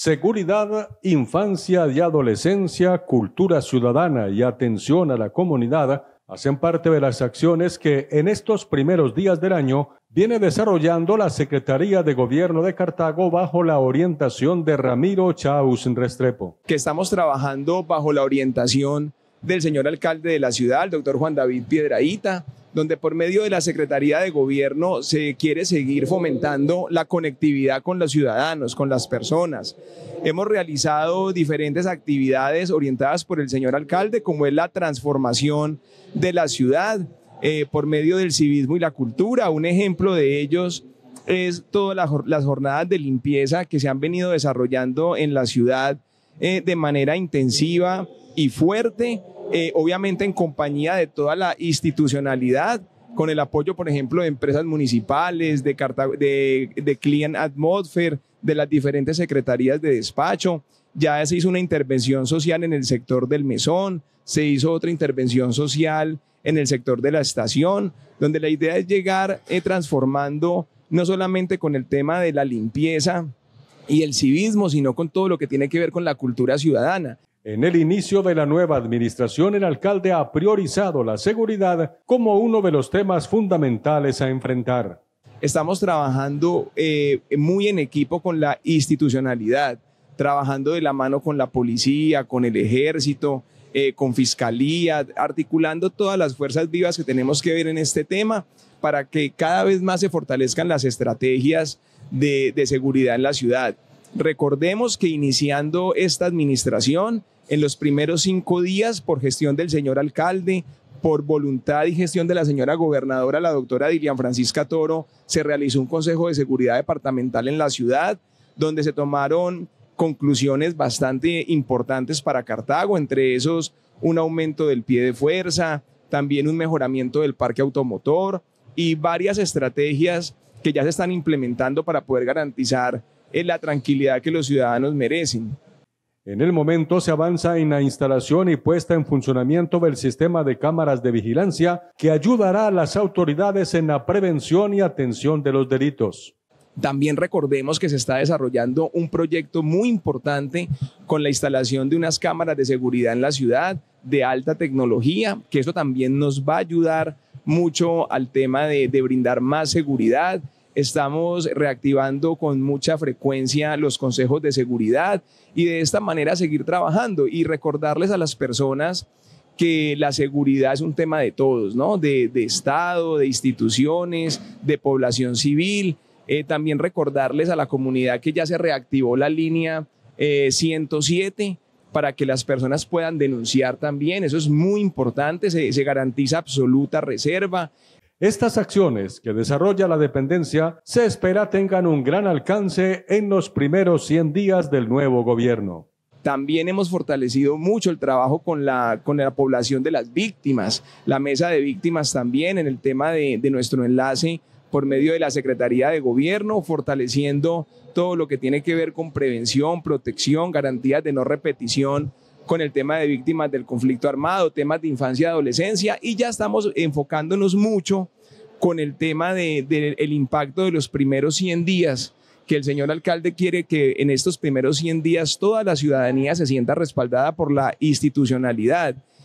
Seguridad, infancia y adolescencia, cultura ciudadana y atención a la comunidad hacen parte de las acciones que en estos primeros días del año viene desarrollando la Secretaría de Gobierno de Cartago bajo la orientación de Ramiro Chaus Restrepo. Que estamos trabajando bajo la orientación del señor alcalde de la ciudad, el doctor Juan David Piedraíta, donde por medio de la Secretaría de Gobierno se quiere seguir fomentando la conectividad con los ciudadanos, con las personas. Hemos realizado diferentes actividades orientadas por el señor alcalde, como es la transformación de la ciudad eh, por medio del civismo y la cultura. Un ejemplo de ellos es todas las jornadas de limpieza que se han venido desarrollando en la ciudad eh, de manera intensiva y fuerte, eh, obviamente en compañía de toda la institucionalidad, con el apoyo, por ejemplo, de empresas municipales, de, de, de Client Atmosphere, de las diferentes secretarías de despacho. Ya se hizo una intervención social en el sector del mesón, se hizo otra intervención social en el sector de la estación, donde la idea es llegar eh, transformando no solamente con el tema de la limpieza, y el civismo, sino con todo lo que tiene que ver con la cultura ciudadana. En el inicio de la nueva administración, el alcalde ha priorizado la seguridad como uno de los temas fundamentales a enfrentar. Estamos trabajando eh, muy en equipo con la institucionalidad trabajando de la mano con la policía, con el ejército, eh, con fiscalía, articulando todas las fuerzas vivas que tenemos que ver en este tema para que cada vez más se fortalezcan las estrategias de, de seguridad en la ciudad. Recordemos que iniciando esta administración, en los primeros cinco días, por gestión del señor alcalde, por voluntad y gestión de la señora gobernadora, la doctora Dilian Francisca Toro, se realizó un consejo de seguridad departamental en la ciudad, donde se tomaron conclusiones bastante importantes para Cartago, entre esos un aumento del pie de fuerza, también un mejoramiento del parque automotor y varias estrategias que ya se están implementando para poder garantizar eh, la tranquilidad que los ciudadanos merecen. En el momento se avanza en la instalación y puesta en funcionamiento del sistema de cámaras de vigilancia que ayudará a las autoridades en la prevención y atención de los delitos. También recordemos que se está desarrollando un proyecto muy importante con la instalación de unas cámaras de seguridad en la ciudad de alta tecnología, que eso también nos va a ayudar mucho al tema de, brindar más seguridad. Estamos reactivando con mucha frecuencia los consejos de seguridad y de esta manera seguir trabajando y recordarles a las personas que la seguridad es un tema de todos, ¿no? de Estado, de instituciones, de población civil eh, también recordarles a la comunidad que ya se reactivó la línea 107 eh, para que las personas puedan denunciar también. Eso es muy importante, se, garantiza absoluta reserva. Estas acciones que desarrolla la dependencia se espera tengan un gran alcance en los primeros 100 días del nuevo gobierno. También hemos fortalecido mucho el trabajo con la, con la población de las víctimas, la mesa de víctimas también en el tema de, de nuestro enlace por medio de la Secretaría de Gobierno, fortaleciendo todo lo que tiene que ver con prevención, protección, garantías de no repetición con el tema de víctimas del conflicto armado, temas de infancia y adolescencia, y ya estamos enfocándonos mucho con el tema del impacto de los primeros 100 días, que el señor alcalde quiere que en estos primeros 100 días toda la ciudadanía se sienta respaldada por la institucionalidad